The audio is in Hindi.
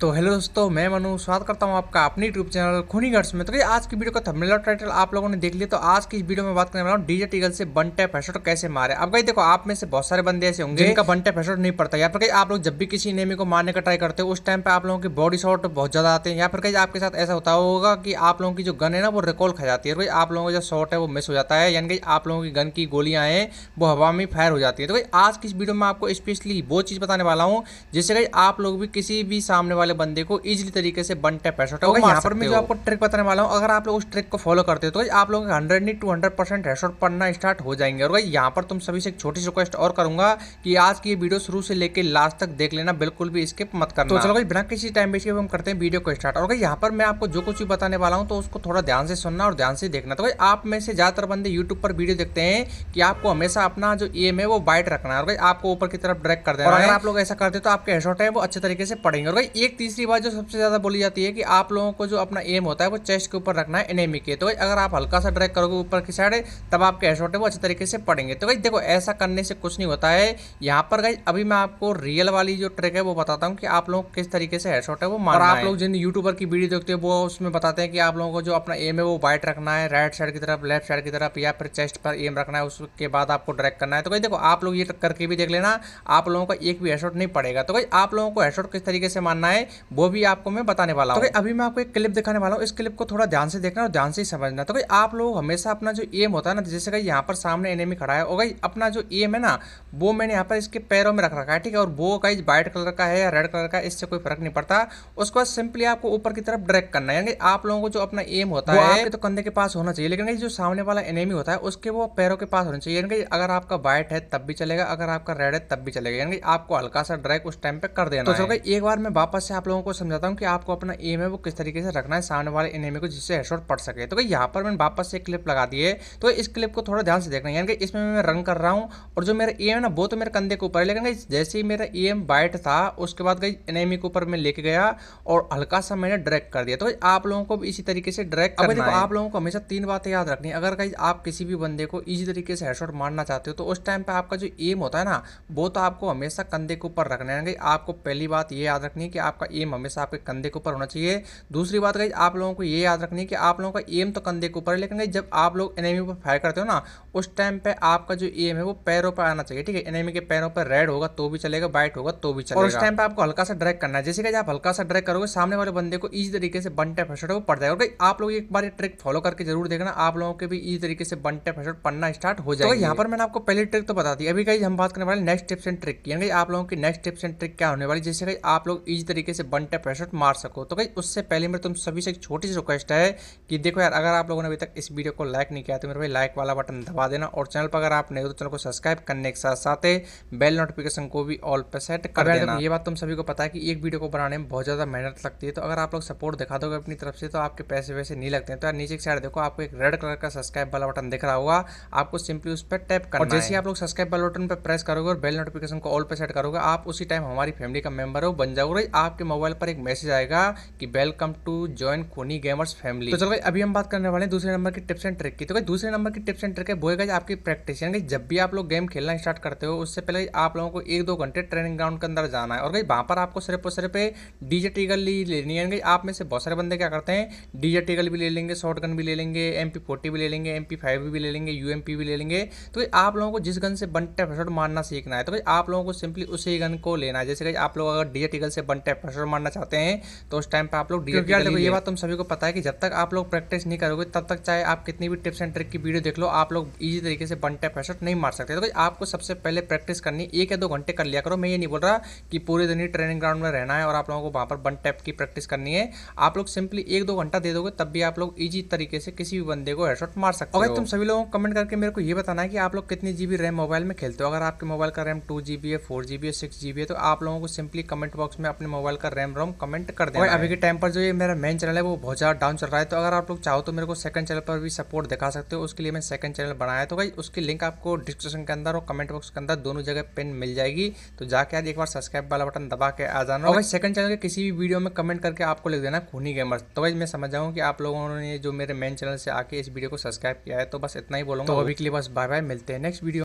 तो हेलो दोस्तों मैं मनु स्वागत करता हूँ आपका अपने यूट्यूब चैनल खूनी में तो ये आज की वीडियो का थंबनेल और टाइटल आप लोगों ने देख लिया तो आज की इस वीडियो में बात करने वाला हूँ डीजे टीगल से बन टैप हेडशॉट कैसे मारे अब भाई देखो आप में से बहुत सारे बंदे ऐसे होंगे जिनका बन टैप हेडशॉट नहीं पड़ता या फिर कहीं आप लोग जब भी किसी नेमी को मारने का ट्राई करते हो उस टाइम पर आप लोगों की बॉडी शॉट बहुत ज्यादा आते हैं या फिर कहीं आपके साथ ऐसा होता होगा कि आप लोगों की जो गन है ना वो रिकॉल खा जाती है आप लोगों का जो शॉट है वो मिस हो जाता है यानी कि आप लोगों की गन की गोलियां हैं वो हवा में फायर हो जाती है तो आज की इस वीडियो में आपको स्पेशली वो चीज़ बताने वाला हूँ जिससे कहीं आप लोग भी किसी भी सामने वाले वाले बंदे को इजिली तरीके से वन टैप हैशॉट होगा यहाँ पर मैं जो आपको ट्रिक बताने वाला हूँ अगर आप लोग उस ट्रिक को फॉलो करते हो तो आप लोग हंड्रेड नहीं टू हंड्रेड परसेंट हैशॉट पढ़ना स्टार्ट हो जाएंगे और भाई यहाँ पर तुम सभी से एक छोटी सी रिक्वेस्ट और करूंगा कि आज की वीडियो शुरू से लेकर लास्ट तक देख लेना बिल्कुल भी स्किप मत करना तो चलो भाई बिना किसी टाइम वेस्ट हम करते हैं वीडियो को स्टार्ट और भाई यहाँ पर मैं आपको जो कुछ भी बताने वाला हूँ तो उसको थोड़ा ध्यान से सुनना और ध्यान से देखना तो भाई आप में से ज़्यादातर बंदे यूट्यूब पर वीडियो देखते हैं कि आपको हमेशा अपना जो एम है वो वाइट रखना है और भाई आपको ऊपर की तरफ ड्रैग कर देना अगर आप लोग ऐसा करते तो आपके हेडशॉट है वो अच्छे तरीके से पड़ेंगे और भाई एक तीसरी बात जो सबसे ज़्यादा बोली जाती है कि आप लोगों को जो अपना एम होता है वो चेस्ट के ऊपर रखना है एनेमी के तो अगर आप हल्का सा ड्रैग करोगे ऊपर की साइड तब आपके हेडशॉट है वो अच्छे तरीके से पड़ेंगे तो भाई देखो ऐसा करने से कुछ नहीं होता है यहाँ पर गई अभी मैं आपको रियल वाली जो ट्रैक है वो बताता हूँ कि आप लोग किस तरीके से हेडशॉट है वो मार आप लोग जिन यूट्यूबर की वीडियो देखते हो वो उसमें बताते हैं कि आप लोगों को जो अपना एम है वो वाइट रखना है राइट साइड की तरफ लेफ्ट साइड की तरफ या फिर चेस्ट पर एम रखना है उसके बाद आपको ड्रैक करना है तो भाई देखो आप लोग ये करके भी देख लेना आप लोगों का एक भी हेडशॉट नहीं पड़ेगा तो भाई आप लोगों को हेडशॉट किस तरीके से मानना है वो भी आपको मैं बताने वाला तो हूँ तो अभी मैं आपको एक क्लिप दिखाने वाला हूँ इस क्लिप को थोड़ा ध्यान से देखना और ध्यान से ही समझना तो भाई आप लोग हमेशा अपना जो एम होता है ना जैसे कि यहाँ पर सामने एनिमी खड़ा है और भाई अपना जो एम है ना वो मैंने यहाँ पर इसके पैरों में रख रखा है ठीक है और वो कहीं व्हाइट कलर का है या रेड कलर का इससे कोई फर्क नहीं पड़ता उसके बाद सिंपली आपको ऊपर की तरफ ड्रैक करना है यानी आप लोगों को जो अपना एम होता है तो कंधे के पास होना चाहिए लेकिन जो सामने वाला एनिमी होता है उसके वो पैरों के पास होना चाहिए यानी कि अगर आपका व्हाइट है तब भी चलेगा अगर आपका रेड है तब भी चलेगा यानी आपको हल्का सा ड्रैक उस टाइम पे कर देना तो एक बार मैं वापस से आप लोगों को समझाता हूँ कि आपको अपना एम है वो किस तरीके से रखना है सामने वाले एनएमए को जिससे हेडशॉट पड़ सके तो यहाँ पर मैंने वापस से क्लिप लगा दी है तो इस क्लिप को थोड़ा ध्यान से देखना यानी कि इसमें मैं रन कर रहा हूँ और जो मेरा एम है ना वो तो मेरे कंधे के ऊपर है लेकिन जैसे ही मेरा एम बाइट था उसके बाद कहीं एनिमी के ऊपर मैं लेके गया और हल्का सा मैंने ड्रैक कर दिया तो आप लोगों को भी इसी तरीके से ड्रैक करना देखो आप लोगों को हमेशा तीन बातें याद रखनी अगर कहीं आप किसी भी बंदे को ईजी तरीके से हेडशॉट मारना चाहते हो तो उस टाइम पर आपका जो एम होता है ना वो तो आपको हमेशा कंधे के ऊपर रखना है आपको पहली बात ये याद रखनी है कि आपका आपका एम हमेशा आपके कंधे के ऊपर होना चाहिए दूसरी बात गाइज आप लोगों को ये याद रखनी है कि आप लोगों का एम तो कंधे के ऊपर है लेकिन जब आप लोग एनएमी पर फायर करते हो ना उस टाइम पर आपका जो एम है वो पैरों पर आना चाहिए ठीक है एनएमी के पैरों पर रेड होगा तो भी चलेगा व्हाइट होगा तो भी चलेगा और उस टाइम पर आपको हल्का सा ड्रैक करना है जैसे कि आप हल्का सा ड्रैक करोगे सामने वाले बंदे को ईजी तरीके से बन टैप हेडशॉट वो पड़ जाएगा और आप लोग एक बार ये ट्रिक फॉलो करके जरूर देखना आप लोगों के भी ईजी तरीके से बन टैप हेडशॉट पढ़ना स्टार्ट हो तो जाएगा यहाँ पर मैंने आपको पहले ट्रिक तो बता दी अभी कहीं हम बात करने वाले नेक्स्ट टिप्स एंड ट्रिक की आप लोगों की नेक्स्ट टिप्स एंड ट्रिक क्या होने वाली जैसे आप लोग ईजी तरीके से वन टैप पैशोट मार सको तो भाई उससे पहले मेरे तुम सभी से एक छोटी सी रिक्वेस्ट है कि देखो यार अगर आप लोगों ने अभी तक इस वीडियो को लाइक नहीं किया तो मेरे भाई लाइक वाला बटन दबा देना और चैनल पर अगर आप नहीं हो तो चैनल को सब्सक्राइब करने के साथ साथ बेल नोटिफिकेशन को भी ऑल पर सेट कर देना ये बात तुम सभी को पता है कि एक वीडियो को बनाने में बहुत ज़्यादा मेहनत लगती है तो अगर आप लोग सपोर्ट दिखा दोगे अपनी तरफ से तो आपके पैसे वैसे नहीं लगते हैं तो यार नीचे की साइड देखो आपको एक रेड कलर का सब्सक्राइब वाला बटन दिख रहा होगा आपको सिंपली उस पर टैप करना और जैसे आप लोग सब्सक्राइब वाला बटन पर प्रेस करोगे और बेल नोटिफिकेशन को ऑल पर सेट करोगे आप उसी टाइम हमारी फैमिली का मेंबर हो बन जाओगे आपके मोबाइल पर एक मैसेज आएगा कि welcome to join Khooni gamers family तो चलो भाई अभी हम बात करने वाले हैं दूसरे नंबर की टिप्स एंड ट्रिक की तो भाई दूसरे नंबर की टिप्स एंड ट्रिक है वो है आपकी प्रैक्टिस यानी जब भी आप लोग गेम खेलना स्टार्ट करते हो उससे पहले आप लोगों को एक दो घंटे ट्रेनिंग ग्राउंड के अंदर जाना है और भाई वहाँ पर आपको सिर्फ और सिर्फ डीजे टीगल लेनी है आप में से बहुत सारे बंदे क्या करते हैं डीजे टीगल भी ले लेंगे शॉर्ट गन भी ले लेंगे एम पी भी ले लेंगे एम पी भी ले लेंगे यू भी ले लेंगे तो भाई आप लोगों को जिस गन से वन टैप मारना सीखना है तो भाई आप लोगों को सिंपली उसी गन को लेना है जैसे कि आप लोग अगर डीजे टीगल से वन टैप शॉट मारना चाहते हैं तो उस टाइम पर आप लोग डी यार ये बात तुम सभी को पता है कि जब तक आप लोग प्रैक्टिस नहीं करोगे तब तक चाहे आप कितनी भी टिप्स एंड ट्रिक की वीडियो देख लो आप लोग ईजी तरीके से वन टैप हेडशॉट नहीं मार सकते तो आपको सबसे पहले प्रैक्टिस करनी एक या दो घंटे कर लिया करो मैं ये नहीं बोल रहा कि पूरे दिन ही ट्रेनिंग ग्राउंड में रहना है और आप लोगों को वहाँ पर वन टैप की प्रैक्टिस करनी है आप लोग सिंपली एक दो घंटा दे दोगे तब भी आप लोग ईजी तरीके से किसी भी बंदे को हेडशॉट मार सकते हो अगर तुम सभी लोगों को कमेंट करके मेरे को ये बताना है कि आप लोग कितनी जीबी रैम मोबाइल में खेलते हो अगर आपके मोबाइल का रैम टू जीबी है फोर जीबी है सिक्स जीबी है तो आप लोगों को सिंपली कमेंट बॉक्स में अपने मोबाइल मोबाइल का रैम रोम कमेंट कर देना अभी के टाइम पर जो ये मेरा मेन चैनल है वो बहुत ज़्यादा डाउन चल रहा है तो अगर आप लोग चाहो तो मेरे को सेकंड चैनल पर भी सपोर्ट दिखा सकते हो उसके लिए मैं सेकंड चैनल बनाया तो भाई उसकी लिंक आपको डिस्क्रिप्शन के अंदर और कमेंट बॉक्स के अंदर दोनों जगह पिन मिल जाएगी तो जाके आज एक बार सब्सक्राइब वाला बटन दबा के आ जाना भाई सेकंड चैनल के किसी भी वीडियो में कमेंट करके आपको लिख देना खूनी गेमर्स तो भाई मैं समझ जाऊँ की आप लोगों ने जो मेरे मेन चैनल से आके इस वीडियो को सब्सक्राइब किया है तो बस इतना ही बोलूँगा तो अभी के लिए बस बाय बाय मिलते हैं नेक्स्ट वीडियो